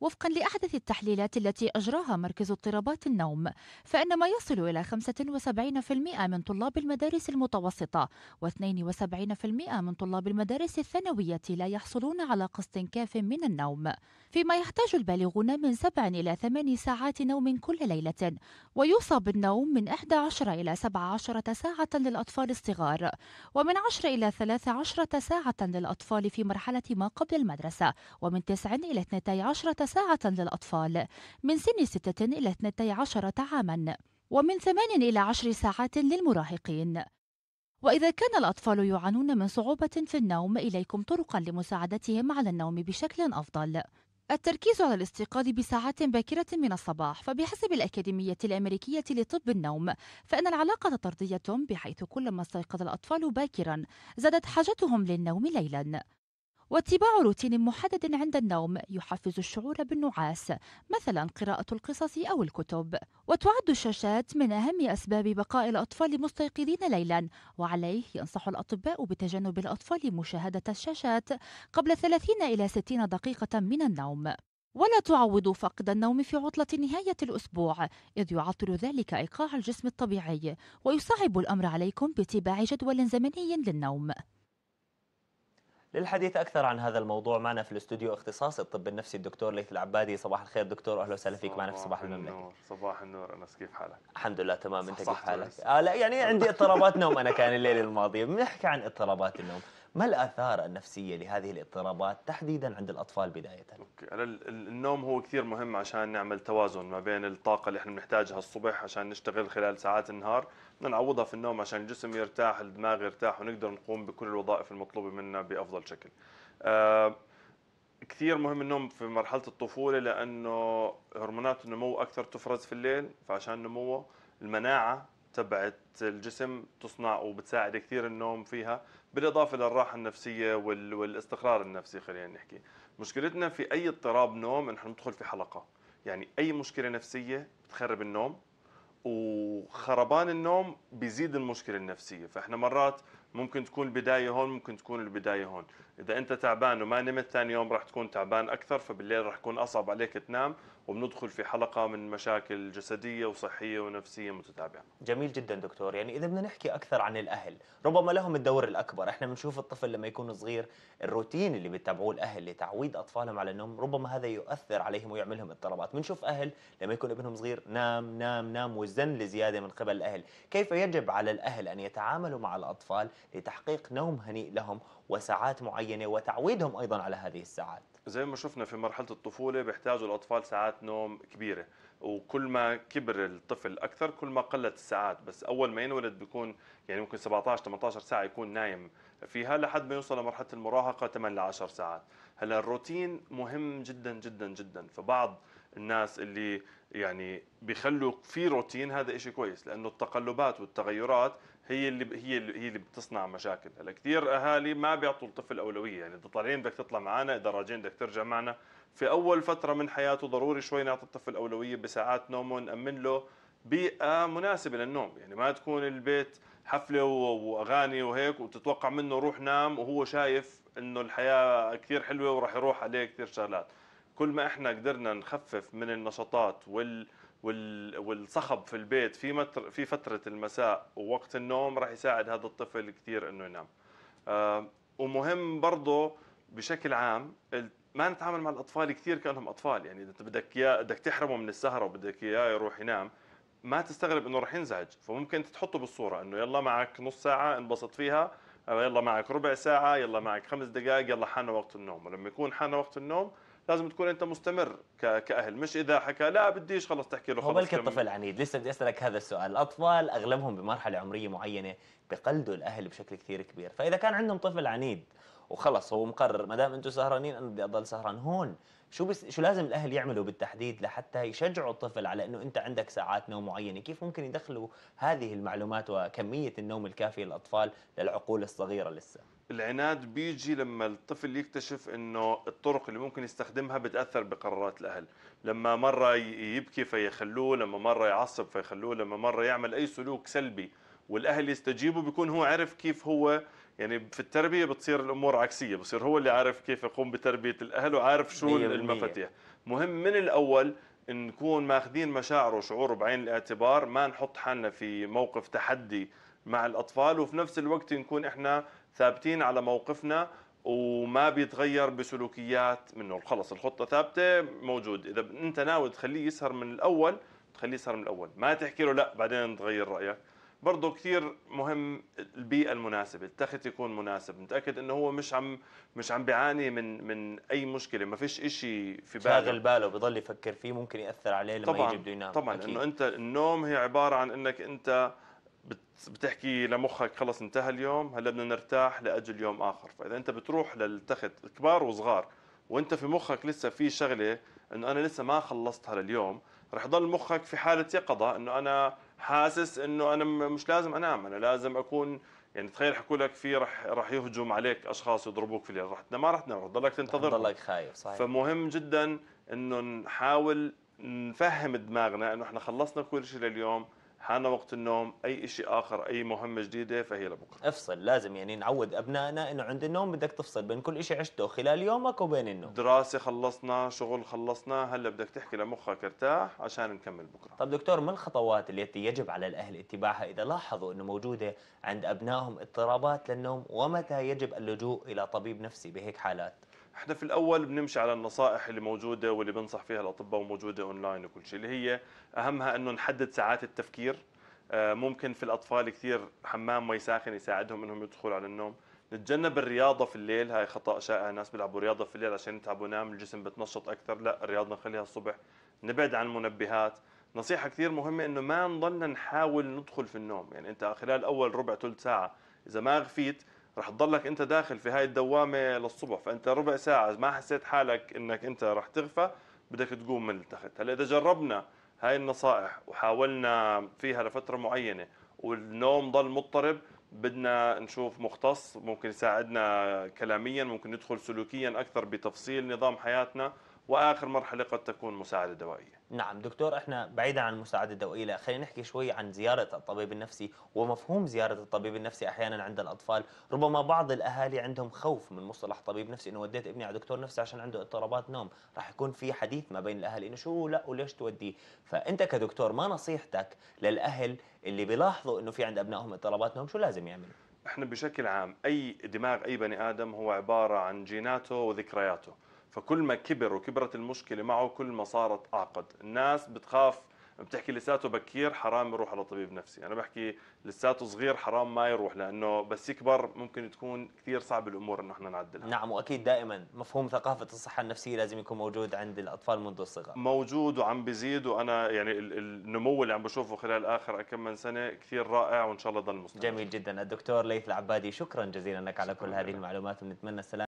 وفقا لأحدث التحليلات التي أجراها مركز اضطرابات النوم فإن ما يصل إلى 75% من طلاب المدارس المتوسطة و72% من طلاب المدارس الثانوية لا يحصلون على قسط كاف من النوم فيما يحتاج البالغون من 7 إلى 8 ساعات نوم كل ليلة ويوصى بالنوم من 11 إلى 17 ساعة للأطفال الصغار ومن 10 إلى 13 ساعة للأطفال في مرحلة ما قبل المدرسة ومن 9 إلى 12 ساعة للأطفال من سن 6 إلى 12 عاماً ومن 8 إلى 10 ساعات للمراهقين وإذا كان الأطفال يعانون من صعوبة في النوم إليكم طرقا لمساعدتهم على النوم بشكل أفضل التركيز على الاستيقاظ بساعات باكرة من الصباح فبحسب الأكاديمية الأمريكية لطب النوم فإن العلاقة طردية بحيث كلما استيقظ الأطفال باكرا زادت حاجتهم للنوم ليلا واتباع روتين محدد عند النوم يحفز الشعور بالنعاس مثلا قراءة القصص أو الكتب وتعد الشاشات من أهم أسباب بقاء الأطفال مستيقظين ليلا وعليه ينصح الأطباء بتجنب الأطفال مشاهدة الشاشات قبل 30 إلى 60 دقيقة من النوم ولا تعوض فقد النوم في عطلة نهاية الأسبوع إذ يعطل ذلك إيقاع الجسم الطبيعي ويصعب الأمر عليكم باتباع جدول زمني للنوم للحديث أكثر عن هذا الموضوع معنا في الاستوديو اختصاص الطب النفسي الدكتور ليث العبادي صباح الخير دكتور أهلا وسهلا فيك معنا في صباح النور صباح النور أنس كيف حالك؟ الحمد لله تمام أنت كيف حالك؟ آه لا يعني عندي اضطرابات نوم أنا كان الليلة الماضية بنحكي عن اضطرابات النوم ما الآثار النفسية لهذه الاضطرابات تحديدا عند الأطفال بداية؟ أوكي. أنا النوم هو كثير مهم عشان نعمل توازن ما بين الطاقة اللي احنا بنحتاجها الصبح عشان نشتغل خلال ساعات النهار بدنا نعوضها في النوم عشان الجسم يرتاح الدماغ يرتاح ونقدر نقوم بكل الوظائف المطلوبة منا بأفضل شكل آه كثير مهم النوم في مرحلة الطفولة لأنه هرمونات النمو أكثر تفرز في الليل فعشان نموه المناعة تبعت الجسم تصنع وبتساعد كثير النوم فيها بالاضافه للراحه النفسيه والاستقرار النفسي خلينا نحكي مشكلتنا في اي اضطراب نوم نحن ندخل في حلقه يعني اي مشكله نفسيه بتخرب النوم وخربان النوم بيزيد المشكله النفسيه فاحنا مرات ممكن تكون البدايه هون ممكن تكون البدايه هون اذا انت تعبان وما نمت ثاني يوم راح تكون تعبان اكثر فبالليل راح يكون اصعب عليك تنام وبندخل في حلقه من مشاكل جسديه وصحيه ونفسيه متتابعه. جميل جدا دكتور، يعني اذا بدنا نحكي اكثر عن الاهل، ربما لهم الدور الاكبر، احنا بنشوف الطفل لما يكون صغير الروتين اللي بتبعوه الاهل لتعويد اطفالهم على النوم، ربما هذا يؤثر عليهم ويعملهم اضطرابات، بنشوف اهل لما يكون ابنهم صغير نام نام نام وزن لزياده من قبل الاهل، كيف يجب على الاهل ان يتعاملوا مع الاطفال لتحقيق نوم هنيء لهم وساعات معينه وتعويدهم ايضا على هذه الساعات؟ زي ما شفنا في مرحله الطفوله بيحتاجوا الاطفال ساعات نوم كبيره وكل ما كبر الطفل اكثر كل ما قلت الساعات بس اول ما ينولد بيكون يعني ممكن 17 18 ساعه يكون نايم فيها لحد ما يوصل لمرحله المراهقه 8 ل 10 ساعات هلا الروتين مهم جدا جدا جدا فبعض الناس اللي يعني بيخلوا في روتين هذا شيء كويس لأنه التقلبات والتغيرات هي اللي هي اللي هي اللي بتصنع مشاكل هلا كثير اهالي ما بيعطوا الطفل اولويه يعني اذا طالعين بدك تطلع معنا اذا راجعين بدك ترجع معنا في اول فتره من حياته ضروري شوي نعطي الطفل اولويه بساعات نومه نامن له بيئه مناسبه للنوم يعني ما تكون البيت حفله واغاني وهيك وتتوقع منه روح نام وهو شايف انه الحياه كثير حلوه وراح يروح عليه كثير شغلات كل ما احنا قدرنا نخفف من النشاطات وال والصخب في البيت في متر في فتره المساء ووقت النوم راح يساعد هذا الطفل كثير انه ينام آه، ومهم برضه بشكل عام ما نتعامل مع الاطفال كثير كانهم اطفال يعني اذا انت بدك اياه بدك تحرمه من السهره وبدك اياه يروح ينام ما تستغرب انه راح ينزعج فممكن تحطه بالصوره انه يلا معك نص ساعه انبسط فيها آه، يلا معك ربع ساعه يلا معك خمس دقائق يلا حان وقت النوم ولما يكون حان وقت النوم لازم تكون انت مستمر كاهل مش اذا حكى لا بديش خلص تحكي له خلص كم... الطفل عنيد لسه بدي اسالك هذا السؤال الاطفال اغلبهم بمرحله عمريه معينه بقلدوا الاهل بشكل كثير كبير فاذا كان عندهم طفل عنيد وخلص هو مقرر ما دام انتم سهرانين انا بدي اضل سهران هون شو بس شو لازم الاهل يعملوا بالتحديد لحتى يشجعوا الطفل على انه انت عندك ساعات نوم معينه كيف ممكن يدخلوا هذه المعلومات وكميه النوم الكافيه للاطفال للعقول الصغيره لسه العناد بيجي لما الطفل يكتشف انه الطرق اللي ممكن يستخدمها بتاثر بقرارات الاهل، لما مره يبكي فيخلوه، لما مره يعصب فيخلوه، لما مره يعمل اي سلوك سلبي والاهل يستجيبوا بيكون هو عرف كيف هو يعني في التربيه بتصير الامور عكسيه، بصير هو اللي عارف كيف يقوم بتربيه الاهل وعارف شو المفاتيح، مهم من الاول نكون ماخذين مشاعره وشعوره بعين الاعتبار، ما نحط حالنا في موقف تحدي مع الاطفال وفي نفس الوقت نكون احنا ثابتين على موقفنا وما بيتغير بسلوكيات منه خلص الخطه ثابته موجود اذا انت ناوي تخليه يسهر من الاول تخليه يسهر من الاول ما تحكي له لا بعدين تغير رايك برضه كثير مهم البيئه المناسبه التخت يكون مناسب متاكد انه هو مش عم مش عم بيعاني من من اي مشكله ما فيش شيء في باله شاغل باله بضل يفكر فيه ممكن ياثر عليه لما طبعًا يجي بده ينام طبعا انه انت النوم هي عباره عن انك انت بتحكي لمخك خلص انتهى اليوم هلا بدنا نرتاح لاجل يوم اخر فاذا انت بتروح للتخت كبار وصغار وانت في مخك لسه في شغله انه انا لسه ما خلصتها لليوم رح يضل مخك في حاله يقظه انه انا حاسس انه انا مش لازم انام انا لازم اكون يعني تخيل حكوا لك في رح رح يهجم عليك اشخاص يضربوك في الليل رح ما رح تنام رح تضلك تنتظر تضلك خايف صحيح فمهم جدا انه نحاول نفهم دماغنا انه احنا خلصنا كل شيء لليوم حان وقت النوم اي شيء اخر اي مهمه جديده فهي لبكره افصل لازم يعني نعود ابنائنا انه عند النوم بدك تفصل بين كل شيء عشته خلال يومك وبين النوم دراسه خلصنا شغل خلصنا هلا بدك تحكي لمخك ارتاح عشان نكمل بكره طب دكتور ما الخطوات التي يجب على الاهل اتباعها اذا لاحظوا انه موجوده عند ابنائهم اضطرابات للنوم ومتى يجب اللجوء الى طبيب نفسي بهيك حالات احنا في الاول بنمشي على النصائح اللي موجوده واللي بنصح فيها الاطباء وموجوده اونلاين وكل شيء اللي هي اهمها انه نحدد ساعات التفكير آه، ممكن في الاطفال كثير حمام مي ساخن يساعدهم انهم يدخلوا على النوم نتجنب الرياضه في الليل هاي خطا شائع الناس بيلعبوا رياضه في الليل عشان يتعبوا نام الجسم بتنشط اكثر لا الرياضه نخليها الصبح نبعد عن المنبهات نصيحة كثير مهمة انه ما نضلنا نحاول ندخل في النوم، يعني انت خلال اول ربع ثلث ساعة اذا ما غفيت رح تضلك انت داخل في هاي الدوامه للصبح فانت ربع ساعه ما حسيت حالك انك انت رح تغفى بدك تقوم من التخت هلا اذا جربنا هاي النصائح وحاولنا فيها لفتره معينه والنوم ضل مضطرب بدنا نشوف مختص ممكن يساعدنا كلاميا ممكن ندخل سلوكيا اكثر بتفصيل نظام حياتنا واخر مرحله قد تكون مساعده دوائيه. نعم دكتور احنا بعيدا عن المساعده الدوائيه خلينا نحكي شوي عن زياره الطبيب النفسي ومفهوم زياره الطبيب النفسي احيانا عند الاطفال، ربما بعض الاهالي عندهم خوف من مصطلح طبيب نفسي انه وديت ابني على دكتور نفسي عشان عنده اضطرابات نوم، راح يكون في حديث ما بين الاهالي انه شو لا وليش توديه، فانت كدكتور ما نصيحتك للاهل اللي بيلاحظوا انه في عند ابنائهم اضطرابات نوم شو لازم يعملوا؟ احنا بشكل عام اي دماغ اي بني ادم هو عباره عن جيناته وذكرياته. فكل ما كبر وكبرت المشكله معه كل ما صارت اعقد الناس بتخاف بتحكي لساته بكير حرام يروح على طبيب نفسي انا بحكي لساته صغير حرام ما يروح لانه بس يكبر ممكن تكون كثير صعب الامور انه احنا نعدلها نعم واكيد دائما مفهوم ثقافه الصحه النفسيه لازم يكون موجود عند الاطفال منذ الصغر موجود وعم بزيد وانا يعني النمو اللي عم بشوفه خلال اخر كم من سنه كثير رائع وان شاء الله ضل مستمر جميل جدا الدكتور ليث العبادي شكرا جزيلا لك على كل هذه المعلومات ونتمنى السلامه